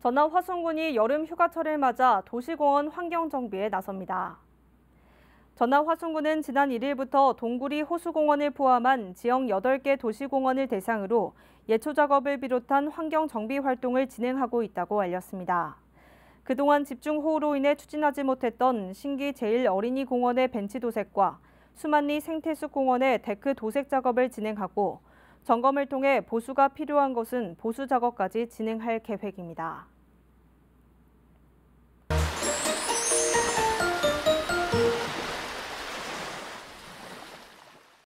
전남 화성군이 여름 휴가철을 맞아 도시공원 환경 정비에 나섭니다. 전남 화성군은 지난 1일부터 동구리 호수공원을 포함한 지역 8개 도시공원을 대상으로 예초 작업을 비롯한 환경 정비 활동을 진행하고 있다고 알렸습니다. 그동안 집중호우로 인해 추진하지 못했던 신기 제일어린이공원의 벤치 도색과 수만리 생태숲공원의 데크 도색 작업을 진행하고 점검을 통해 보수가 필요한 것은 보수 작업까지 진행할 계획입니다.